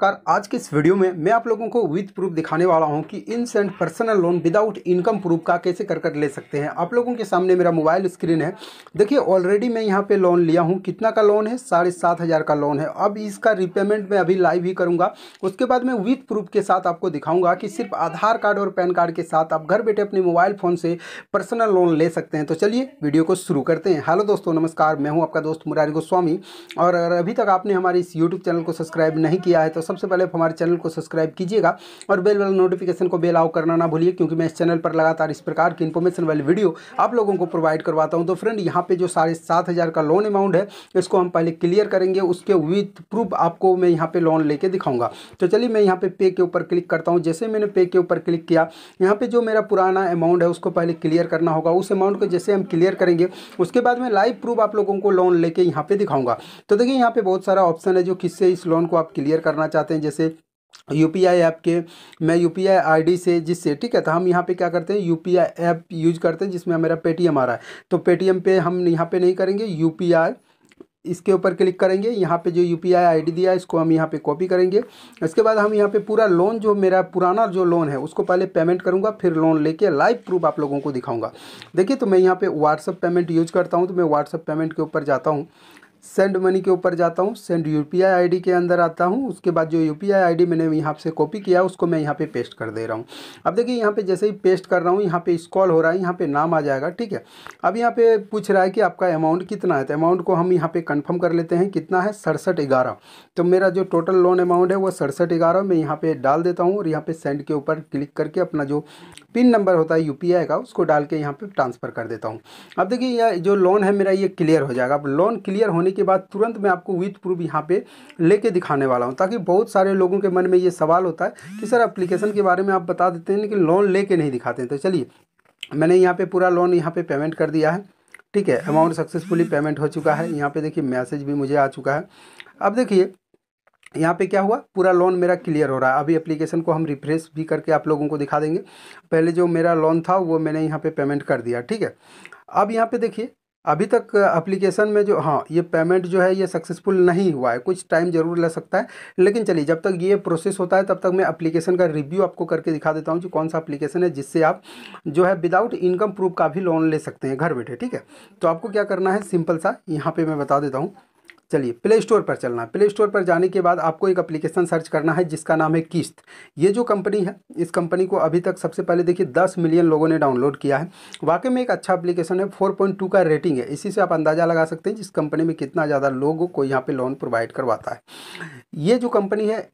नमस्कार आज के इस वीडियो में मैं आप लोगों को विथ प्रूफ दिखाने वाला हूं कि instant personal loan without income proof का कैसे कर कर ले सकते हैं आप लोगों के सामने मेरा मोबाइल स्क्रीन है देखिए ऑलरेडी मैं यहां पे लोन लिया हूं कितना का लोन है साढ़े सात हज़ार का लोन है अब इसका रिपेमेंट मैं अभी लाइव ही करूँगा उसके बाद मैं विथ प्रूफ के साथ आपको दिखाऊँगा कि सिर्फ आधार कार्ड और पैन कार्ड के साथ आप घर बैठे अपने मोबाइल फ़ोन से पर्सनल लोन ले सकते हैं तो चलिए वीडियो को शुरू करते हैं हेलो दोस्तों नमस्कार मैं हूँ आपका दोस्त मुरारी गोस्वामी और अगर अभी तक आपने हमारे इस यूट्यूब चैनल को सब्सक्राइब नहीं किया है तो सबसे पहले हमारे चैनल को सब्सक्राइब कीजिएगा और बेल वाला नोटिफिकेशन को बेल आउट करना ना भूलिए क्योंकि मैं इस चैनल पर लगातार इस प्रकार की इन्फॉर्मेशन वाली वीडियो आप लोगों को प्रोवाइड करवाता हूँ तो फ्रेंड यहाँ पर जो साढ़े सात हज़ार का लोन अमाउंट है इसको हम पहले क्लियर करेंगे उसके विथ प्रूफ आपको मैं यहाँ पर लोन लेके दिखाऊंगा तो चलिए मैं यहाँ पर पे के ऊपर क्लिक करता हूँ जैसे मैंने पे के ऊपर क्लिक किया यहाँ पर जो मेरा पुराना अमाउंट है उसको पहले क्लियर करना होगा उस अमाउंट को जैसे हम क्लियर करेंगे उसके बाद में लाइव प्रूफ आप लोगों को लोन लेके यहाँ पे दिखाऊंगा तो देखिए यहाँ पे बहुत सारा ऑप्शन है जो किससे इस लोन को आप क्लियर करना चाहते चाहते हैं जैसे यू पी आई ऐप के मैं U P I I D से जिससे ठीक है तो हम यहाँ पे क्या करते हैं U P I app use करते हैं जिसमें मेरा पेटीएम आ रहा है तो पेटीएम पे हम यहाँ पे नहीं करेंगे यू पी इसके ऊपर क्लिक करेंगे यहाँ पे जो U P I I D दिया है इसको हम यहाँ पे कॉपी करेंगे इसके बाद हम यहाँ पे पूरा लोन जो मेरा पुराना जो लोन है उसको पहले पेमेंट करूँगा फिर लोन लेके लाइव प्रूफ आप लोगों को दिखाऊंगा देखिए तो मैं यहाँ पे व्हाट्सअप पेमेंट यूज करता हूँ तो मैं व्हाट्सअप पेमेंट के ऊपर जाता हूँ सेंड मनी के ऊपर जाता हूँ send U P I I D के अंदर आता हूँ उसके बाद जो U P I I D मैंने यहाँ से कॉपी किया उसको मैं यहाँ पे पेस्ट कर दे रहा हूँ अब देखिए यहाँ पे जैसे ही पेस्ट कर रहा हूँ यहाँ पे स्कॉल हो रहा है यहाँ पे नाम आ जाएगा ठीक है अब यहाँ पे पूछ रहा है कि आपका अमाउंट कितना है तो अमाउंट को हम यहाँ पे कन्फर्म कर लेते हैं कितना है सड़सठ ग्यारह तो मेरा जो टोटल लोन अमाउंट है वो सड़सठ ग्यारह मैं यहाँ पर डाल देता हूँ और यहाँ पर सेंड के ऊपर क्लिक करके अपना जो पिन नंबर होता है यू पी आई का उसको डाल के यहाँ पर ट्रांसफ़र कर देता हूँ अब देखिए यह जो लोन है मेरा ये क्लियर हो जाएगा अब लोन क्लियर होने होने के बाद तुरंत मैं आपको विथ प्रूफ यहाँ पे लेके दिखाने वाला हूँ ताकि बहुत सारे लोगों के मन में ये सवाल होता है कि सर एप्लीकेशन के बारे में आप बता देते हैं लेकिन लोन लेके नहीं दिखाते हैं तो चलिए मैंने यहाँ पे पूरा लोन यहाँ पे पेमेंट कर दिया है ठीक है अमाउंट सक्सेसफुली पेमेंट हो चुका है यहाँ पे देखिए मैसेज भी मुझे आ चुका है अब देखिए यहाँ पे क्या हुआ पूरा लोन मेरा क्लियर हो रहा है अभी एप्लीकेशन को हम रिफ्रेश भी करके आप लोगों को दिखा देंगे पहले जो मेरा लोन था वो मैंने यहाँ पे पेमेंट कर दिया ठीक है अब यहाँ पे देखिए अभी तक एप्लीकेशन में जो हाँ ये पेमेंट जो है ये सक्सेसफुल नहीं हुआ है कुछ टाइम ज़रूर लग सकता है लेकिन चलिए जब तक ये प्रोसेस होता है तब तक मैं एप्लीकेशन का रिव्यू आपको करके दिखा देता हूँ कि कौन सा एप्लीकेशन है जिससे आप जो है विदाउट इनकम प्रूफ का भी लोन ले सकते हैं घर बैठे ठीक है तो आपको क्या करना है सिंपल सा यहाँ पर मैं बता देता हूँ चलिए प्ले स्टोर पर चलना है प्ले स्टोर पर जाने के बाद आपको एक एप्लीकेशन सर्च करना है जिसका नाम है किस्त ये जो कंपनी है इस कंपनी को अभी तक सबसे पहले देखिए दस मिलियन लोगों ने डाउनलोड किया है वाकई में एक अच्छा एप्लीकेशन है फोर का रेटिंग है इसी से आप अंदाज़ा लगा सकते हैं जिस कंपनी में कितना ज़्यादा लोगों को यहाँ पर लोन प्रोवाइड करवाता है ये जो कंपनी है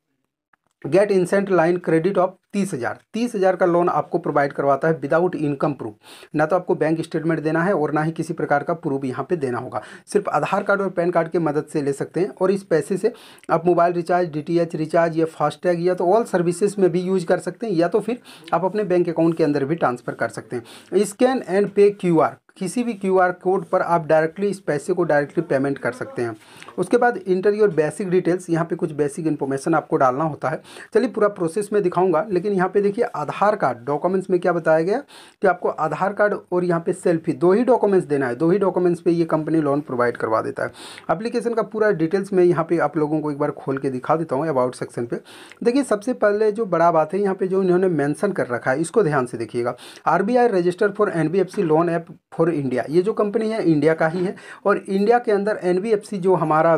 get instant line credit of तीस हज़ार तीस हज़ार का लोन आपको प्रोवाइड करवाता है विदाउट इनकम प्रूफ ना तो आपको बैंक स्टेटमेंट देना है और ना ही किसी प्रकार का प्रूफ यहाँ पे देना होगा सिर्फ आधार कार्ड और पैन कार्ड की मदद से ले सकते हैं और इस पैसे से आप मोबाइल रिचार्ज डीटीएच रिचार्ज या फास्टैग या तो ऑल सर्विसेज में भी यूज कर सकते हैं या तो फिर आप अपने बैंक अकाउंट के अंदर भी ट्रांसफ़र कर सकते हैं स्कैन एंड पे क्यू किसी भी क्यू आर कोड पर आप डायरेक्टली इस पैसे को डायरेक्टली पेमेंट कर सकते हैं उसके बाद इंटरव्यू और बेसिक डिटेल्स यहाँ पे कुछ बेसिक इन्फॉर्मेशन आपको डालना होता है चलिए पूरा प्रोसेस में दिखाऊंगा लेकिन लेकिन यहाँ पे देखिए आधार कार्ड डॉक्यूमेंट्स में क्या बताया गया कि आपको आधार कार्ड और यहाँ पे सेल्फी दो ही डॉक्यूमेंट्स देना है दो ही डॉक्यूमेंट्स पे ये कंपनी लोन प्रोवाइड करवा देता है अप्लीकेशन का पूरा डिटेल्स मैं यहाँ पे आप लोगों को एक बार खोल के दिखा देता हूँ अबाउट सेक्शन पर देखिए सबसे पहले जो बड़ा बात है यहाँ पर जो इन्होंने मैंसन कर रखा है इसको ध्यान से देखिएगा are register for an loan app for India ये जो कंपनी है इंडिया का ही है और इंडिया के अंदर एन जो हमारा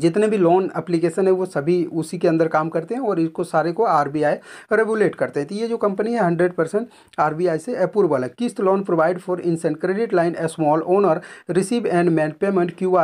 जितने भी लोन एप्लीकेशन है वो सभी उसी के अंदर काम करते हैं और इसको सारे को आर रेगुलेट करते हैं तो ये जो कंपनी है हंड्रेड परसेंट आर से अप्रूवल है किस्त loan provide for instant credit line a small owner receive and man payment queue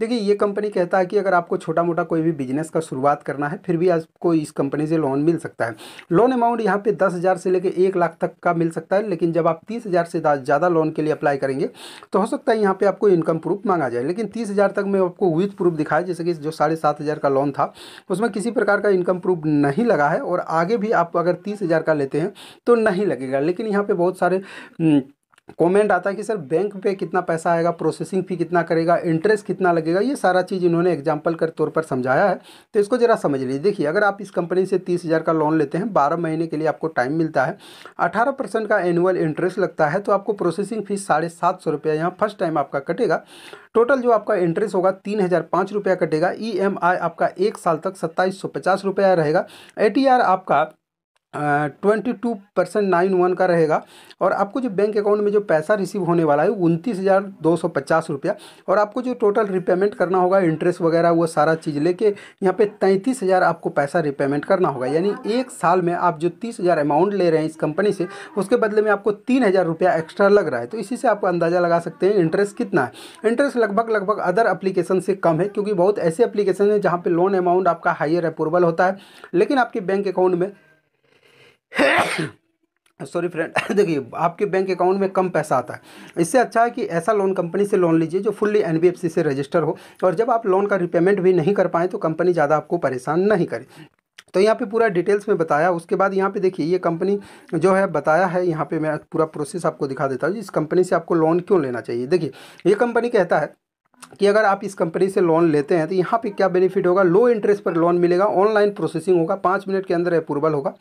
देखिए ये कंपनी कहता है कि अगर आपको छोटा मोटा कोई भी बिजनेस का शुरुआत करना है फिर भी आपको इस कंपनी से लोन मिल सकता है लोन अमाउंट यहाँ पर दस हज़ार से लेकर एक लाख तक का मिल सकता है लेकिन जब आप तीस हज़ार से ज़्यादा लोन के लिए अप्लाई करेंगे तो हो सकता है यहाँ पर आपको इनकम प्रूफ मांगा जाए लेकिन तीस हज़ार तक मैं आपको विथ प्रूफ दिखाए जैसे कि केस जो साढ़े सात हज़ार का लोन था उसमें किसी प्रकार का इनकम प्रूफ नहीं लगा है और आगे भी आप अगर तीस हज़ार का लेते हैं तो नहीं लगेगा लेकिन यहाँ पर बहुत सारे हम्म, कमेंट आता है कि सर बैंक पे कितना पैसा आएगा प्रोसेसिंग फ़ी कितना करेगा इंटरेस्ट कितना लगेगा ये सारा चीज़ इन्होंने एग्जाम्पल के तौर पर समझाया है तो इसको ज़रा समझ लीजिए देखिए अगर आप इस कंपनी से तीस हज़ार का लोन लेते हैं बारह महीने के लिए आपको टाइम मिलता है अठारह परसेंट का एनुअल इंटरेस्ट लगता है तो आपको प्रोसेसिंग फ़ीस साढ़े सात सौ रुपया यहाँ फर्स्ट टाइम आपका कटेगा टोटल जो आपका इंटरेस्ट होगा तीन हज़ार पाँच रुपया कटेगा ई e आपका एक साल तक सत्ताईस सौ पचास रुपया रहेगा ए आपका twenty two percent nine one का रहेगा और आपको जो बैंक अकाउंट में जो पैसा रिसीव होने वाला है उनतीस हज़ार दो सौ पचास रुपया और आपको जो टोटल रिपेमेंट करना होगा इंटरेस्ट वगैरह वो सारा चीज़ लेके यहाँ पे तैंतीस हज़ार आपको पैसा रिपेमेंट करना होगा यानी एक साल में आप जो तीस हज़ार अमाउंट ले रहे हैं इस कंपनी से उसके बदले में आपको तीन हज़ार रुपया एक्स्ट्रा लग रहा है तो इसी से आप अंदाज़ा लगा सकते हैं इंटरेस्ट कितना है इंटरेस्ट लगभग लगभग अदर अप्लीकेशन से कम है क्योंकि बहुत ऐसे अप्लीकेशन है जहाँ पर लोन अमाउंट आपका हाइयर अप्रूवल होता है लेकिन आपके बैंक अकाउंट में सॉरी फ्रेंड देखिए आपके बैंक अकाउंट में कम पैसा आता है इससे अच्छा है कि ऐसा लोन कंपनी से लोन लीजिए जो फुल्ली एन से रजिस्टर हो और जब आप लोन का रिपेमेंट भी नहीं कर पाएँ तो कंपनी ज़्यादा आपको परेशान नहीं करे तो यहाँ पे पूरा डिटेल्स में बताया उसके बाद यहाँ पे देखिए ये कंपनी जो है बताया है यहाँ पे मैं पूरा प्रोसेस आपको दिखा देता हूँ इस कंपनी से आपको लोन क्यों लेना चाहिए देखिए ये कंपनी कहता है कि अगर आप इस कंपनी से लोन लेते हैं तो यहाँ पे क्या बेनिफिट होगा लो इंटरेस्ट पर लोन मिलेगा ऑनलाइन प्रोसेसिंग होगा पाँच मिनट के अंदर अप्रूवल होगा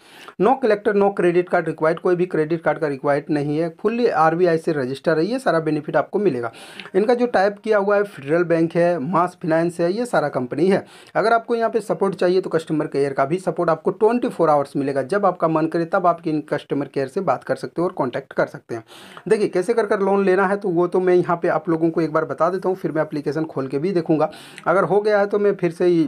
no collector no credit card required कोई भी क्रेडिट कार्ड का रिक्वायर्ड नहीं है फुल्ली आरबीआई से रजिस्टर है ये सारा बेनिफिट आपको मिलेगा इनका जो टाइप किया हुआ है फेडरल बैंक है मास फिनांस है ये सारा कंपनी है अगर आपको यहाँ पर सपोर्ट चाहिए तो कस्टमर केयर का भी सपोर्ट आपको ट्वेंटी आवर्स मिलेगा जब आपका मन करे तब आप इन कस्टमर केयर से बात कर सकते हो और कॉन्टैक्ट कर सकते हैं देखिए कैसे कर कर लोन लेना है तो वो तो मैं यहाँ पर आप लोगों को एक बार बता देता हूँ फिर मैं एप्लीकेशन खोल के भी देखूँगा अगर हो गया है तो मैं फिर से ही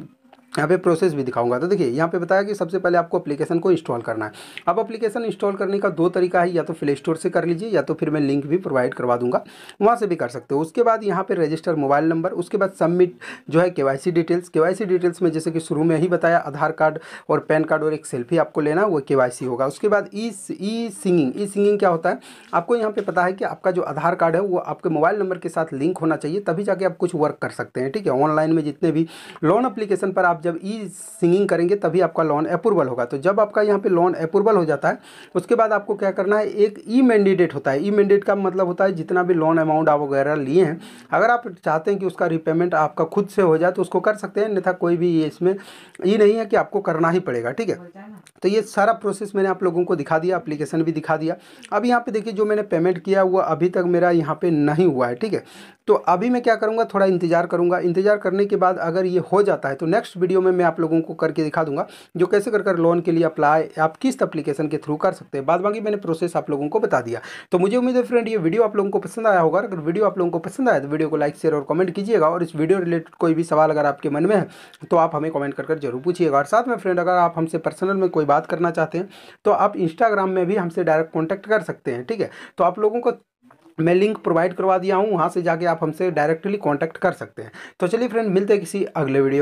यहाँ पे प्रोसेस भी दिखाऊंगा तो देखिए यहाँ पे बताया कि सबसे पहले आपको एप्लीकेशन को इंस्टॉल करना है अब एप्लीकेशन इंस्टॉल करने का दो तरीका है या तो प्ले स्टोर से कर लीजिए या तो फिर मैं लिंक भी प्रोवाइड करवा दूंगा वहाँ से भी कर सकते हो उसके बाद यहाँ पर रजिस्टर मोबाइल नंबर उसके बाद सबमिट जो है के डिटेल्स के डिटेल्स में जैसे कि शुरू में ही बताया आधार कार्ड और पैन कार्ड और एक सेल्फी आपको लेना वो के होगा उसके बाद ई ई सिंगिंग ई सिंगिंग क्या होता है आपको यहाँ पर पता है कि आपका जो आधार कार्ड है वो आपके मोबाइल नंबर के साथ लिंक होना चाहिए तभी जाके आप कुछ वर्क कर सकते हैं ठीक है ऑनलाइन में जितने भी लोन अप्लीकेशन पर आप जब ई सिंगिंग करेंगे तभी आपका लोन अप्रूवल होगा तो जब आपका यहाँ पे लोन अप्रूवल हो जाता है उसके बाद आपको क्या करना है एक ई मैंडेडेट होता है ई मैंडेट का मतलब होता है जितना भी लोन अमाउंट आप वगैरह लिए हैं अगर आप चाहते हैं कि उसका रिपेमेंट आपका खुद से हो जाए तो उसको कर सकते हैं अन्यथा कोई भी ये इसमें ई नहीं है कि आपको करना ही पड़ेगा ठीक है तो ये सारा प्रोसेस मैंने आप लोगों को दिखा दिया अप्लीकेशन भी दिखा दिया अब यहाँ पर देखिए जो मैंने पेमेंट किया वो अभी तक मेरा यहाँ पर नहीं हुआ है ठीक है तो अभी मैं क्या करूँगा थोड़ा इंतज़ार करूँगा इंतज़ार करने के बाद अगर ये हो जाता है तो नेक्स्ट वीडियो में मैं आप लोगों को करके दिखा दूंगा जो कैसे कर कर लोन के लिए अप्लाई आप किस अप्लीकेशन के थ्रू कर सकते हैं बाद बाकी मैंने प्रोसेस आप लोगों को बता दिया तो मुझे उम्मीद है फ्रेंड ये वीडियो आप लोगों को पसंद आया होगा अगर वीडियो आप लोगों को पसंद आया तो वीडियो को लाइक शेयर और कमेंट कीजिएगा और इस वीडियो रिलेटेड कोई भी सवाल अगर आपके मन में है तो आप हमें कमेंट कर जरूर पूछिएगा और साथ में फ्रेंड अगर आप हमसे पर्सनल में कोई बात करना चाहते हैं तो आप इंस्टाग्राम में भी हमसे डायरेक्ट कॉन्टैक्ट कर सकते हैं ठीक है तो आप लोगों को मैं लिंक प्रोवाइड करवा दिया हूँ वहाँ से जाके आप हमसे डायरेक्टली कॉन्टैक्ट कर सकते हैं तो चलिए फ्रेंड मिलते हैं किसी अगले वीडियो